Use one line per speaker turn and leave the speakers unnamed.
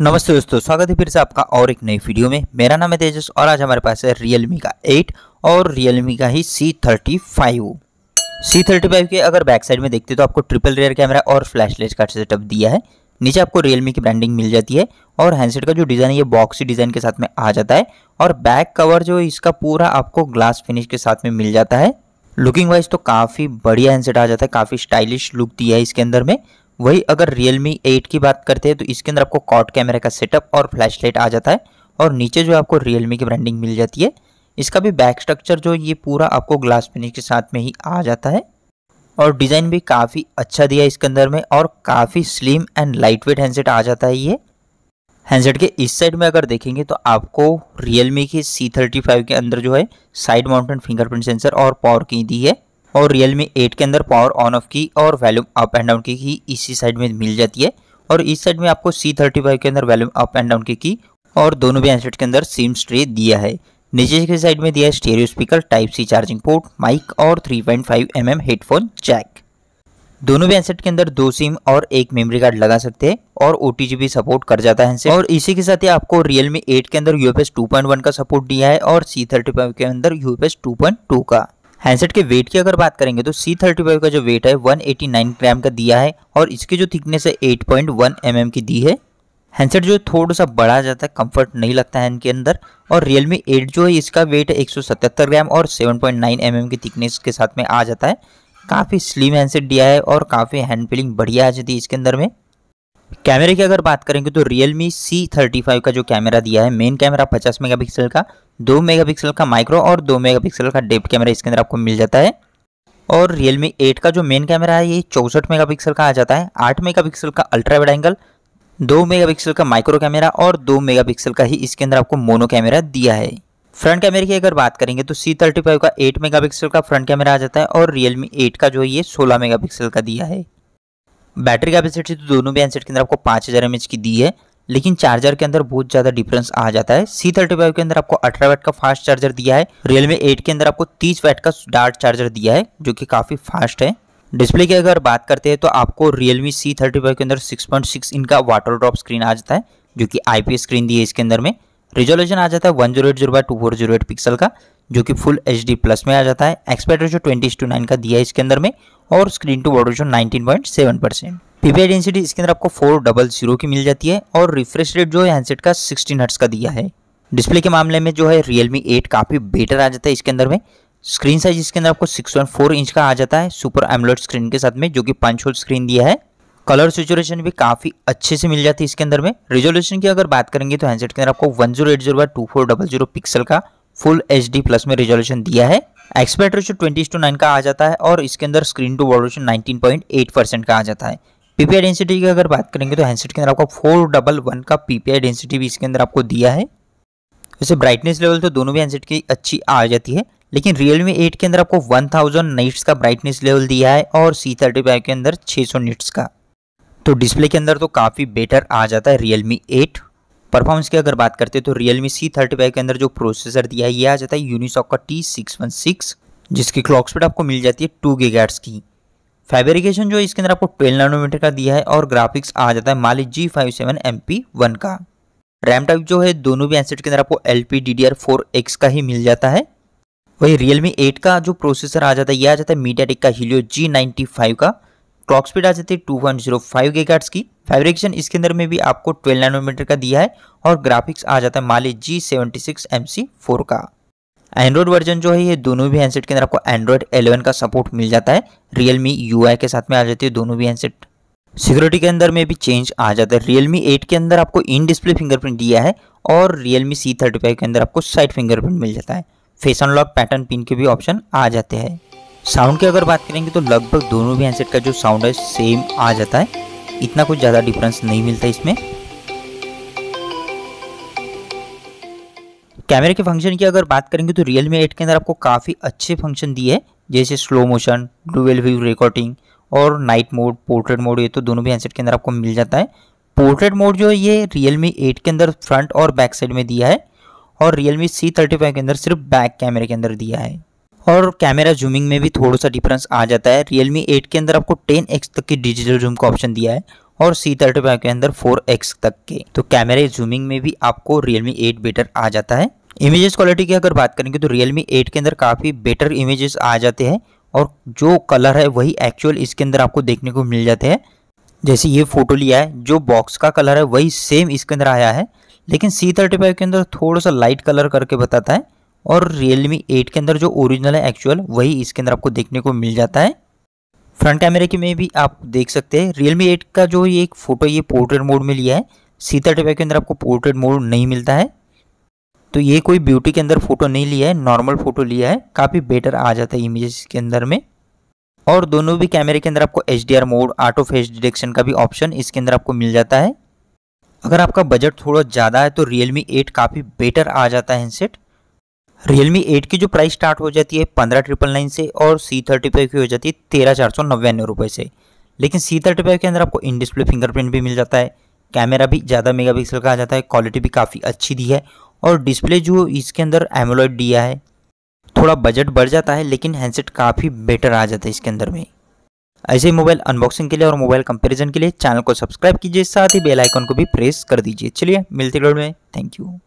नमस्ते दोस्तों स्वागत है फिर से आपका और एक नई वीडियो में मेरा नाम है तेजस और आज हमारे पास है रियलमी का 8 और रियलमी का ही C thirty five C thirty five के अगर बैक साइड में देखते तो आपको ट्रिपल रेयर कैमरा और फ्लैशलेस का सेटअप दिया है नीचे आपको रियलमी की ब्रांडिंग मिल जाती है और हैंडसेट का जो डिज़ाइन है ये बॉक्सी डिज़ाइन के साथ में आ जाता है और बैक कवर जो इसका पूरा आपको ग्लास फिनिश के साथ में मिल जाता है लुकिंग वाइज तो काफ़ी बढ़िया हैंडसेट आ जाता है काफ़ी स्टाइलिश लुक दिया है इसके अंदर में वही अगर Realme 8 की बात करते हैं तो इसके अंदर आपको कॉट कैमरे का सेटअप और फ्लैश लाइट आ जाता है और नीचे जो आपको Realme की ब्रांडिंग मिल जाती है इसका भी बैक स्ट्रक्चर जो ये पूरा आपको ग्लास फिनिश के साथ में ही आ जाता है और डिज़ाइन भी काफ़ी अच्छा दिया इसके अंदर में और काफ़ी slim and light weight handset आ जाता है ये हैंडसेट के इस साइड में अगर देखेंगे तो आपको रियलमी के सी थर्टी फाइव के अंदर जो है साइड माउंटेन फिंगरप्रिंट सेंसर और पावर की दी है और रियल मी एट के अंदर पावर ऑन ऑफ की और वैल्यूम अप एंड डाउन की की इसी साइड में मिल जाती है और इस साइड में आपको सी थर्टी फाइव के अंदर वैल्यूम अप एंड डाउन की की और दोनों भी हैंडसेट के अंदर सिम स्ट्रे दिया है नीचे के साइड में दिया है stereo speaker type C charging port mic और 3.5 पॉइंट mm हेडफोन जैक दोनों भी हैंडसेट के अंदर दो सिम और एक मेमोरी कार्ड लगा सकते हैं और ओ भी सपोर्ट कर जाता है और इसी के साथ ही आपको रियलमी एट के अंदर यूएफएस 2.1 का सपोर्ट दिया है और सी थर्टी फाइव के अंदर यूएफएस टू का हैंडसेट के वेट की अगर बात करेंगे तो सी थर्टी फाइव का जो वेट है 189 ग्राम का दिया है और इसकी जो थिकनेस है 8.1 पॉइंट mm की दी है हैंडसेट जो है थोड़ा सा बड़ा जाता है कंफर्ट नहीं लगता है इनके अंदर और रियलमी 8 जो है इसका वेट है 177 ग्राम और 7.9 पॉइंट mm की थिकनेस के साथ में आ जाता है काफ़ी स्लिम हैंडसेट दिया है और काफ़ी हैंड फिलिंग बढ़िया आ जाती है इसके अंदर में कैमरे की अगर बात करेंगे तो Realme C35 का जो कैमरा दिया है मेन कैमरा 50 मेगापिक्सल का 2 मेगापिक्सल का माइक्रो और 2 मेगापिक्सल का डेप्थ कैमरा इसके अंदर आपको मिल जाता है और Realme 8 का जो मेन कैमरा है ये चौंसठ मेगापिक्सल का आ जाता है 8 मेगापिक्सल का अल्ट्रा वेड एंगल 2 मेगापिक्सल का माइक्रो कैमरा और 2 मेगापिक्सल का ही इसके अंदर आपको मोनो कैमरा दिया है फ्रंट कैमरे की अगर बात करेंगे तो सी थर्टी फाइव का एट पिक्सल का फ्रंट कैमरा आ जाता है और रियलमी एट का जो ये सोलह पिक्सल का दिया है बैटरी कैपेसिटी तो दोनों भी हैंडसेट के अंदर आपको पाँच हज़ार की दी है लेकिन चार्जर के अंदर बहुत ज़्यादा डिफरेंस आ जाता है सी थर्टी फाइव के अंदर आपको अठारह वैट का फास्ट चार्जर दिया है रियलमी एट के अंदर आपको तीस वैट का डार्ट चार्जर दिया है जो कि काफ़ी फास्ट है डिस्प्ले की अगर बात करते हैं तो आपको रियलमी सी थर्टी फाइव के अंदर सिक्स पॉइंट सिक्स इनका वाटर ड्रॉप स्क्रीन आ जाता है जो कि आई स्क्रीन दी है इसके अंदर में रिजोल्यूशन आ जाता है one zero eight zero by two four zero eight pixel का जो कि फुल एच डी प्लस में आ जाता है expire ratio twenty two nine का दिया है इसके अंदर में और screen to water ratio nineteen point seven percent PPI density इसके अंदर आपको फोर डबल जीरो की मिल जाती है और रिफ्रेश रेट जो है हैंडसेट का सिक्सटीन हर्ट्स का दिया है डिस्प्ले के मामले में जो है रियलमी एट काफ़ी बेटर आ जाता है इसके अंदर में स्क्रीन साइज इसके अंदर आपको सिक्स फोर इंच का आ जाता है सुपर एमलोड स्क्रीन के साथ में जो कि पंच होल स्क्रीन दिया है कलर सिचुएशन भी काफ़ी अच्छे से मिल जाती है इसके अंदर में रिजोल्यूशन की अगर बात करेंगे तो हैंडसेट के अंदर आपको one zero eight zero two four double zero pixel का फुल एच डी प्लस में रिजोल्यूशन दिया है expert ratio twenty two nine का आ जाता है और इसके अंदर screen to ratio nineteen point eight percent का आ जाता है पीपीआई डेंसिटी की अगर बात करेंगे तो हैंडसेट के अंदर आपको फोर डबल वन का पीपीआई डेंसिटी भी इसके अंदर आपको दिया है वैसे ब्राइटनेस लेवल तो दोनों भी हैंडसेट की अच्छी आ जाती है लेकिन रियलमी एट के अंदर आपको वन थाउजेंड नाइट्स का ब्राइटनेस लेवल दिया है और सी थर्टी फाइव के अंदर छः सौ नीट्स का तो डिस्प्ले के अंदर तो काफ़ी बेटर आ जाता है रियलमी एट परफॉर्मेंस की अगर बात करते हैं तो रियलमी सी थर्टी फाइव के अंदर जो प्रोसेसर दिया है ये आ जाता है यूनिसॉक का टी सिक्स वन सिक्स जिसकी क्लॉक स्पीड आपको मिल जाती है टू गीगाट्स की फैब्रिकेशन जो इसके अंदर आपको ट्वेल्व नाइनोमीटर का दिया है और ग्राफिक्स आ जाता है मालिक G five seven M P one का रैम टाइप जो है दोनों भी एसेट के अंदर आपको L P D D R four X का ही मिल जाता है वही रियलमी एट का जो प्रोसेसर आ जाता है ये आ जाता है मीडिया टेक का हीलियो जी नाइन्टी फाइव का क्लॉक स्पीड आ जाती है टू पॉइंट जीरो फाइव की फैब्रिकेशन इसके अंदर में भी आपको 12 नैनोमीटर का दिया है और ग्राफिक्स आ जाता है Mali G seventy six four का एंड्रॉयड वर्जन जो है ये दोनों भी हैंडसेट के अंदर आपको एंड्रॉयड 11 का सपोर्ट मिल जाता है रियलमी यू के साथ में आ जाती है दोनों भी हैंडसेट सिक्योरिटी के अंदर में भी चेंज आ जाता है रियलमी 8 के अंदर आपको इन डिस्प्ले फिंगरप्रिंट दिया है और रियलमी सी थर्टी फाइव के अंदर आपको साइड फिंगरप्रिंट मिल जाता है फेस अनलॉक पैटर्न पिन के भी ऑप्शन आ जाते हैं साउंड की अगर बात करेंगे तो लगभग दोनों भी हैंडसेट का जो साउंड है सेम आ जाता है इतना कुछ ज़्यादा डिफरेंस नहीं मिलता इसमें कैमरे के फंक्शन की अगर बात करेंगे तो रियल मी एट के अंदर आपको काफ़ी अच्छे फंक्शन दिए हैं जैसे slow motion dual view recording और नाइट मोड पोर्ट्रेट मोड ये तो दोनों भी हैंडसेट के अंदर आपको मिल जाता है पोर्ट्रेट मोड जो है ये रियल मी एट के अंदर फ्रंट और बैक साइड में दिया है और Realme C thirty five के अंदर सिर्फ बैक कैमरे के अंदर दिया है और कैमरा जूमिंग में भी थोड़ा सा डिफरेंस आ जाता है रियलमी एट के अंदर आपको टेन एक्स तक की डिजिटल जूम का ऑप्शन दिया है और सी थर्टी फाइव के अंदर फोर एक्स तक के तो कैमरे जूमिंग में भी आपको रियलमी एट बेटर आ जाता है इमेजेस क्वालिटी की अगर बात करेंगे तो रियलमी एट के अंदर काफ़ी बेटर इमेजेस आ जाते हैं और जो कलर है वही एक्चुअल इसके अंदर आपको देखने को मिल जाते हैं जैसे ये फोटो लिया है जो बॉक्स का कलर है वही सेम इसके अंदर आया है लेकिन सी थर्टी फाइव के अंदर थोड़ा सा लाइट कलर करके बताता है और रियलमी एट के अंदर जो ओरिजिनल है एक्चुअल वही इसके अंदर आपको देखने को मिल जाता है फ्रंट कैमरे के में भी आप देख सकते हैं रियलमी एट का जो ये एक फ़ोटो ये पोर्ट्रेट मोड में लिया है सीता टेपा के अंदर आपको पोर्ट्रेट मोड नहीं मिलता है तो ये कोई ब्यूटी के अंदर फ़ोटो नहीं लिया है नॉर्मल फ़ोटो लिया है काफ़ी बेटर आ जाता है इमेजेस के अंदर में और दोनों भी कैमरे के अंदर आपको H mode auto face detection का भी ऑप्शन इसके अंदर आपको मिल जाता है अगर आपका बजट थोड़ा ज़्यादा है तो रियलमी एट काफ़ी बेटर आ जाता है हैंडसेट रियलमी एट की जो प्राइस स्टार्ट हो जाती है पंद्रह ट्रिपल नाइन से और सी थर्टी फाइव की हो जाती है तेरह चार सौ नव्यानवे रुपये से लेकिन सी थर्टी फाइव के अंदर आपको इन डिस्प्ले फिंगरप्रिंट भी मिल जाता है कैमरा भी ज़्यादा मेगापिक्सल का आ जाता है क्वालिटी भी काफ़ी अच्छी दी है और डिस्प्ले जो इसके अंदर एमोलॉइड दिया है थोड़ा बजट बढ़ जाता है लेकिन हैंडसेट काफ़ी बेटर आ जाता है इसके अंदर में ऐसे ही मोबाइल अनबॉक्सिंग के लिए और मोबाइल कंपैरिजन के लिए चैनल को सब्सक्राइब कीजिए साथ ही बेल आइकन को भी प्रेस कर दीजिए चलिए मिलते में थैंक यू